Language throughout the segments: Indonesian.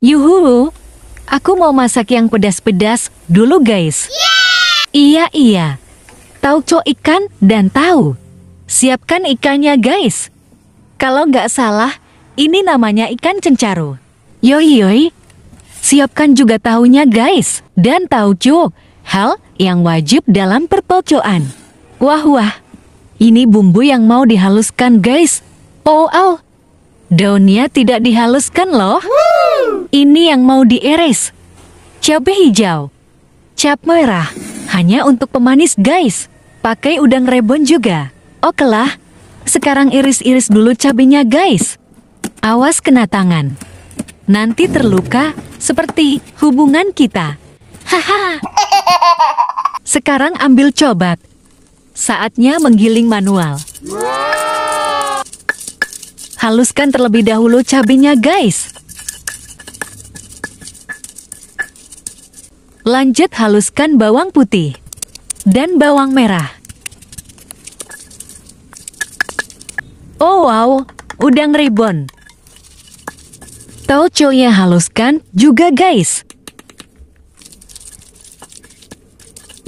Yuhuu, aku mau masak yang pedas-pedas dulu guys. Yeah! Iya, iya. Tauco ikan dan tahu. Siapkan ikannya guys. Kalau nggak salah, ini namanya ikan cencaru. Yoi yoi, siapkan juga tahunya guys. Dan tauco, hal yang wajib dalam pertocoan. Wah wah, ini bumbu yang mau dihaluskan guys. Oh, oh. daunnya tidak dihaluskan loh. Woo! Ini yang mau diiris. Cabai hijau. Cap merah. Hanya untuk pemanis guys. Pakai udang rebon juga. Oke lah. Sekarang iris-iris dulu cabenya guys. Awas kena tangan. Nanti terluka seperti hubungan kita. Haha. Sekarang ambil cobat. Saatnya menggiling manual. Haluskan terlebih dahulu cabenya guys. Lanjut haluskan bawang putih dan bawang merah. Oh wow, udang ribbon. Tauconya haluskan juga guys.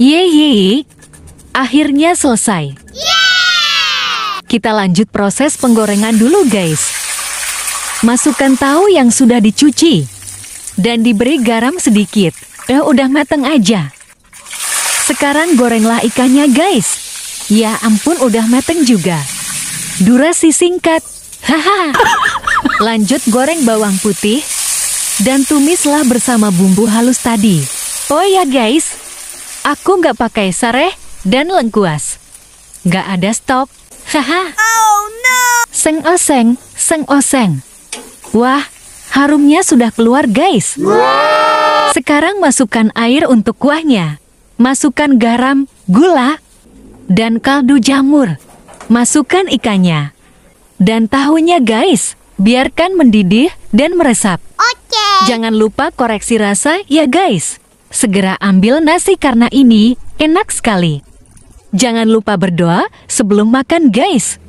Yeay, akhirnya selesai. Kita lanjut proses penggorengan dulu guys. Masukkan tahu yang sudah dicuci dan diberi garam sedikit. Eh, udah mateng aja. Sekarang gorenglah ikannya, guys. Ya ampun, udah mateng juga. Durasi singkat. Haha. Lanjut goreng bawang putih dan tumislah bersama bumbu halus tadi. Oh ya guys, aku nggak pakai sareh dan lengkuas. Nggak ada stok. Haha. Oh no. Seng oseng, seng oseng. Wah, harumnya sudah keluar guys. Wow. Sekarang masukkan air untuk kuahnya. Masukkan garam, gula, dan kaldu jamur. Masukkan ikannya. Dan tahunya guys, biarkan mendidih dan meresap. Oke. Jangan lupa koreksi rasa ya guys. Segera ambil nasi karena ini enak sekali. Jangan lupa berdoa sebelum makan guys.